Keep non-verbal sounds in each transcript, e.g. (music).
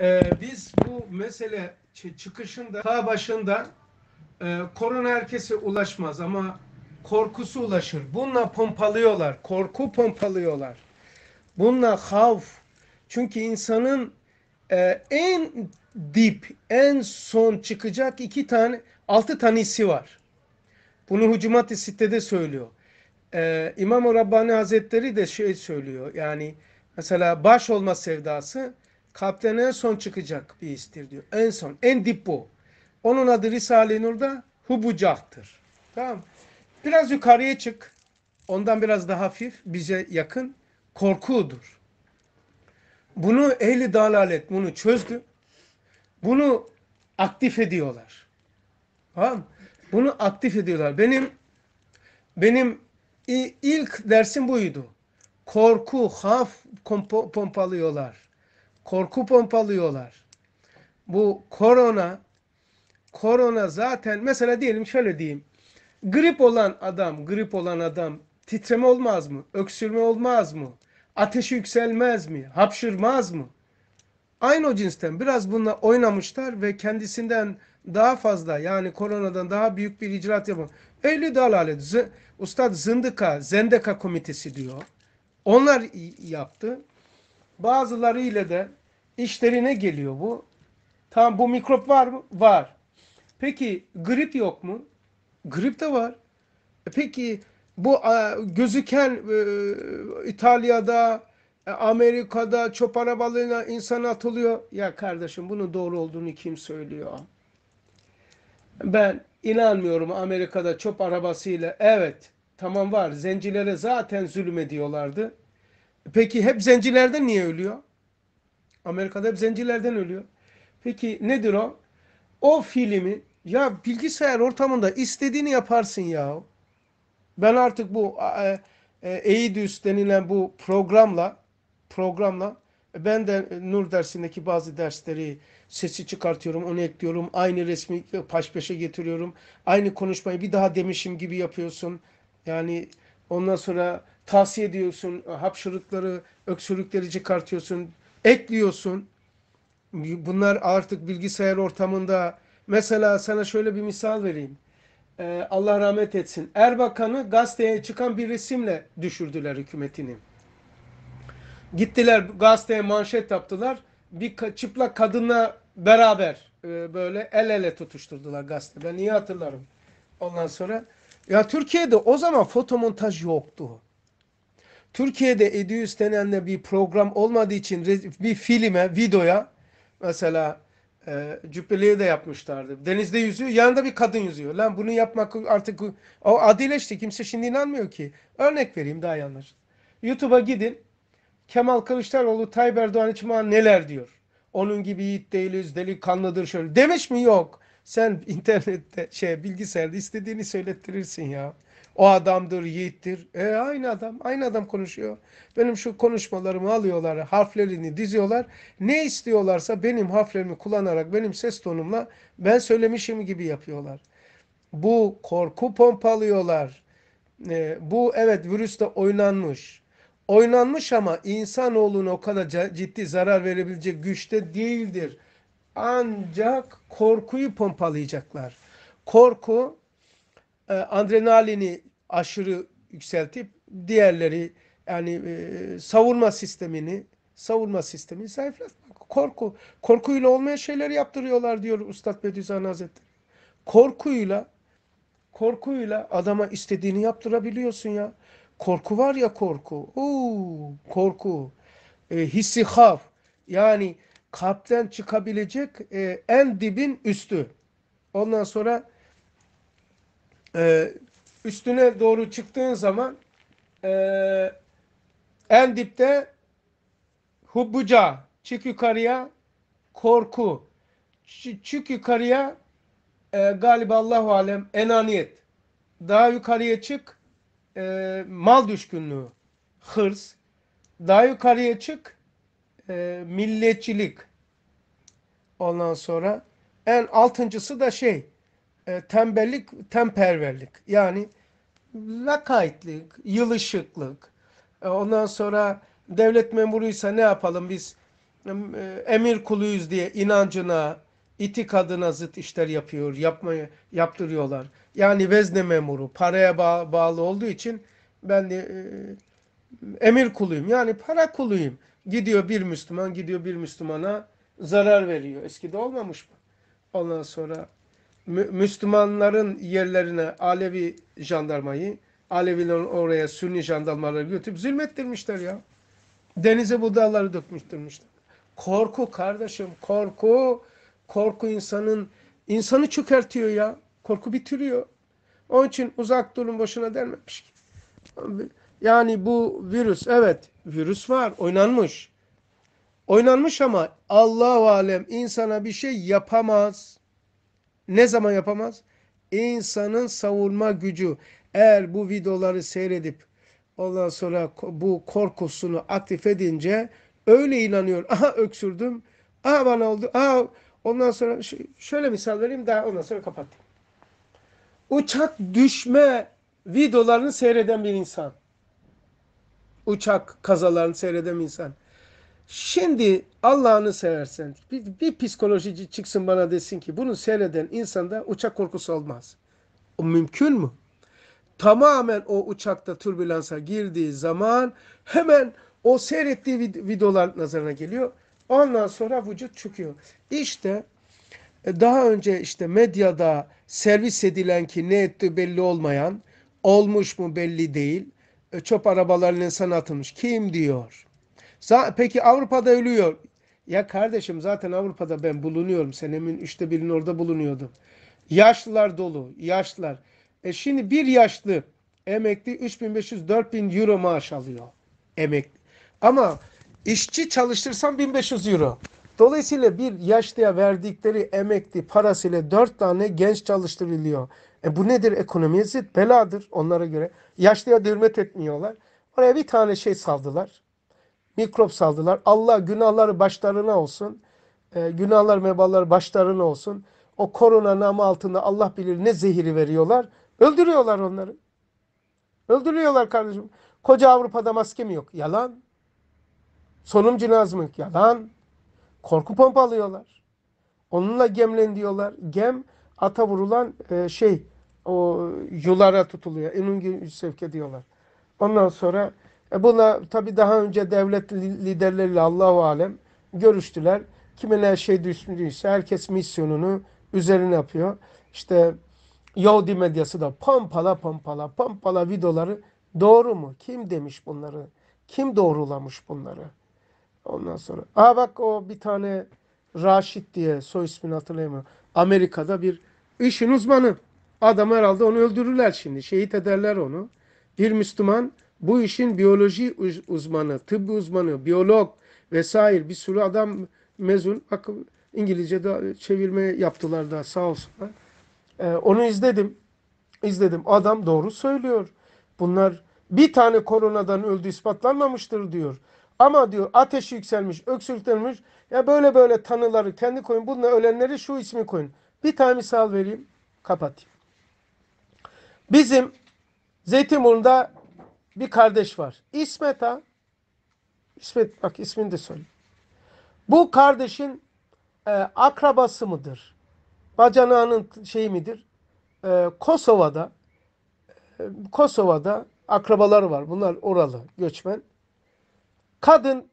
e, biz bu mesele çıkışında ta başında e, korona herkese ulaşmaz ama korkusu ulaşır. Bununla pompalıyorlar. Korku pompalıyorlar. Bununla havf. Çünkü insanın e, en dip, en son çıkacak iki tane, altı tanesi var. Bunu Hucumat-ı Sitte'de söylüyor. Ee, İmam-ı Rabbani Hazretleri de şey söylüyor. Yani mesela baş olma sevdası Kalpten en son çıkacak bir histir diyor. En son. En dip bu. Onun adı Risale-i Nur'da Hubucaktır. Tamam Biraz yukarıya çık. Ondan biraz daha hafif, bize yakın. Korkudur. Bunu ehli dalalet bunu çözdü. Bunu aktif ediyorlar. Tamam Bunu aktif ediyorlar. Benim benim ilk dersim buydu. Korku, haf pompalıyorlar korku pompalıyorlar. Bu korona korona zaten mesela diyelim şöyle diyeyim. Grip olan adam, grip olan adam titreme olmaz mı? Öksürme olmaz mı? Ateşi yükselmez mi? Hapşırmaz mı? Aynı o cinsten biraz bununla oynamışlar ve kendisinden daha fazla yani koronadan daha büyük bir icraat yapan. Ehli dalalet, Ustad Zındıka, Zendeka komitesi diyor. Onlar yaptı. Bazıları ile de işlerine geliyor bu. Tam bu mikrop var mı? Var. Peki grip yok mu? Grip de var. E peki bu e, gözüken e, İtalya'da, Amerika'da çöp arabalarına insan atılıyor. Ya kardeşim bunun doğru olduğunu kim söylüyor? Ben inanmıyorum Amerika'da çöp arabasıyla. Evet tamam var zencilere zaten zulüm ediyorlardı. Peki hep zencilerden niye ölüyor? Amerika'da hep zencilerden ölüyor. Peki nedir o? O filmi ya bilgisayar ortamında istediğini yaparsın ya. Ben artık bu e, e denilen bu programla programla ben de Nur dersindeki bazı dersleri sesi çıkartıyorum, onu ekliyorum. Aynı resmi paş peşe getiriyorum. Aynı konuşmayı bir daha demişim gibi yapıyorsun. Yani ondan sonra tavsiye ediyorsun, hapşırıkları, öksürükleri çıkartıyorsun, ekliyorsun. Bunlar artık bilgisayar ortamında. Mesela sana şöyle bir misal vereyim. Ee, Allah rahmet etsin. Erbakan'ı gazeteye çıkan bir resimle düşürdüler hükümetini. Gittiler gazeteye manşet yaptılar. Bir ka çıplak kadınla beraber e, böyle el ele tutuşturdular gazete. Ben iyi hatırlarım. Ondan sonra ya Türkiye'de o zaman fotomontaj yoktu. Türkiye'de Edius denen bir program olmadığı için bir filme, videoya mesela e, cübbeliye de yapmışlardı. Denizde yüzüyor, yanında bir kadın yüzüyor. Lan bunu yapmak artık o adileşti. Kimse şimdi inanmıyor ki. Örnek vereyim daha yanlış. YouTube'a gidin. Kemal Kılıçdaroğlu Tayyip Erdoğan için bana neler diyor. Onun gibi yiğit değiliz, delikanlıdır şöyle. Demiş mi? Yok. Sen (laughs) internette şey bilgisayarda istediğini söylettirirsin ya. O adamdır, yiğittir. E aynı adam, aynı adam konuşuyor. Benim şu konuşmalarımı alıyorlar, harflerini diziyorlar. Ne istiyorlarsa benim harflerimi kullanarak, benim ses tonumla ben söylemişim gibi yapıyorlar. Bu korku pompalıyorlar. E, bu evet virüste oynanmış. Oynanmış ama insanoğluna o kadar ciddi zarar verebilecek güçte değildir. Ancak korkuyu pompalayacaklar. Korku e, adrenalini aşırı yükseltip diğerleri yani e, savunma sistemini savunma sistemini zayıflatmak. Korku. Korkuyla olmayan şeyleri yaptırıyorlar diyor Üstad Bediüzzaman Hazretleri. Korkuyla korkuyla adama istediğini yaptırabiliyorsun ya. Korku var ya korku. Oo, korku. E, hissi haf. Yani kalpten çıkabilecek e, en dibin üstü. Ondan sonra e, üstüne doğru çıktığın zaman e, en dipte hubbuca çık yukarıya korku çık yukarıya e, galiba Allahu alem enaniyet daha yukarıya çık e, mal düşkünlüğü hırs daha yukarıya çık e, milliyetçilik ondan sonra en altıncısı da şey e, tembellik, temperverlik. Yani lakaytlık, yılışıklık. E, ondan sonra devlet memuruysa ne yapalım biz e, emir kuluyuz diye inancına, itikadına zıt işler yapıyor, yapmaya yaptırıyorlar. Yani vezne memuru paraya bağlı olduğu için ben de emir kuluyum. Yani para kuluyum. Gidiyor bir Müslüman, gidiyor bir Müslümana zarar veriyor. Eskide olmamış mı? Ondan sonra Müslümanların yerlerine Alevi jandarmayı, Alevilerin oraya Sünni jandarmaları götürüp zulmettirmişler ya. Denize bu budalları dökmüştürmüşler. Korku kardeşim, korku. Korku insanın, insanı çökertiyor ya. Korku bitiriyor. Onun için uzak durun boşuna denmemiş ki. Yani bu virüs, evet virüs var, oynanmış. Oynanmış ama Allah-u Alem insana bir şey yapamaz. Ne zaman yapamaz? İnsanın savunma gücü. Eğer bu videoları seyredip ondan sonra bu korkusunu aktif edince öyle inanıyor. Aha öksürdüm. Aha bana oldu. Aha ondan sonra şöyle misal vereyim daha ondan sonra kapattım. Uçak düşme videolarını seyreden bir insan. Uçak kazalarını seyreden bir insan. Şimdi Allah'ını seversen bir, bir psikolojici çıksın bana desin ki bunu seyreden insanda uçak korkusu olmaz. O mümkün mü? Tamamen o uçakta türbülansa girdiği zaman hemen o seyrettiği videolar nazarına geliyor. Ondan sonra vücut çıkıyor. İşte e, daha önce işte medyada servis edilen ki ne etti belli olmayan, olmuş mu belli değil, e, çöp arabalarının sanatılmış. Kim diyor? Peki Avrupa'da ölüyor. Ya kardeşim zaten Avrupa'da ben bulunuyorum. Senemin üçte biri'nin orada bulunuyordum. Yaşlılar dolu. Yaşlılar. E şimdi bir yaşlı emekli 3500-4000 euro maaş alıyor. Emekli. Ama işçi çalıştırsan 1500 euro. Dolayısıyla bir yaşlıya verdikleri emekli parasıyla 4 tane genç çalıştırılıyor. E bu nedir? Ekonomiye zit beladır onlara göre. Yaşlıya da etmiyorlar. Oraya bir tane şey saldılar mikrop saldılar. Allah günahları başlarına olsun. E, günahlar mevalları başlarına olsun. O korona namı altında Allah bilir ne zehiri veriyorlar. Öldürüyorlar onları. Öldürüyorlar kardeşim. Koca Avrupa'da maske mi yok? Yalan. Sonum cinaz mı yok? Yalan. Korku alıyorlar. Onunla gemlen diyorlar. Gem ata vurulan e, şey o yulara tutuluyor. Enungi sevke diyorlar. Ondan sonra e buna tabi daha önce devlet liderleriyle Allahu alem görüştüler. Kimine şey düşündüyse herkes misyonunu üzerine yapıyor. İşte Yahudi medyası da pompala pompala pompala videoları doğru mu? Kim demiş bunları? Kim doğrulamış bunları? Ondan sonra. Aa bak o bir tane Raşit diye soy ismini hatırlayamıyorum. Amerika'da bir işin uzmanı. Adam herhalde onu öldürürler şimdi. Şehit ederler onu. Bir Müslüman bu işin biyoloji uzmanı, tıp uzmanı, biyolog vesaire bir sürü adam mezun. Bakın İngilizce'de çevirme yaptılar da sağ olsunlar. Ee, onu izledim. İzledim. Adam doğru söylüyor. Bunlar bir tane koronadan öldü ispatlanmamıştır diyor. Ama diyor ateş yükselmiş, öksürtülmüş. Ya böyle böyle tanıları kendi koyun. Bununla ölenleri şu ismi koyun. Bir tane misal vereyim. Kapatayım. Bizim Zeytinburnu'nda bir kardeş var. İsmet ha. İsmet bak ismini de söyle. Bu kardeşin e, akrabası mıdır? Bacanağının şeyi midir? E, Kosova'da e, Kosova'da akrabaları var. Bunlar oralı göçmen. Kadın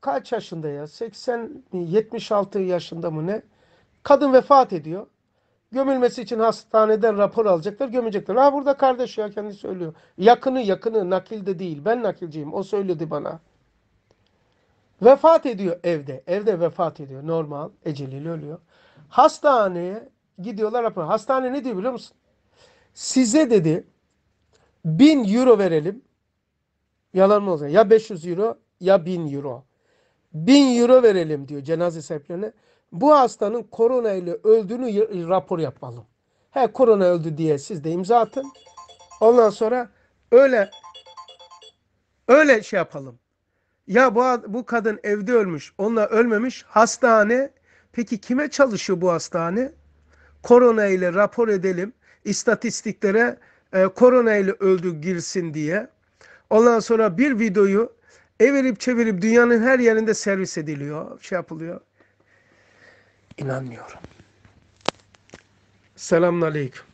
kaç yaşında ya? 80 mi 76 yaşında mı ne? Kadın vefat ediyor. Gömülmesi için hastaneden rapor alacaklar, gömecekler. Ha burada kardeş ya kendisi söylüyor. Yakını yakını nakilde değil. Ben nakilciyim. O söyledi bana. Vefat ediyor evde. Evde vefat ediyor. Normal. Eceliyle ölüyor. Hastaneye gidiyorlar rapor. Hastane ne diyor biliyor musun? Size dedi bin euro verelim. Yalan mı olacak? Ya 500 euro ya 1000 euro. 1000 euro verelim diyor cenaze sahiplerine. Bu hastanın korona ile öldüğünü rapor yapalım. He korona öldü diye siz de imza atın. Ondan sonra öyle öyle şey yapalım. Ya bu, bu kadın evde ölmüş, onunla ölmemiş. Hastane, peki kime çalışıyor bu hastane? Korona ile rapor edelim. İstatistiklere e, korona ile öldü girsin diye. Ondan sonra bir videoyu Evirip çevirip dünyanın her yerinde servis ediliyor, şey yapılıyor. İnanmıyorum. Selamun Aleyküm.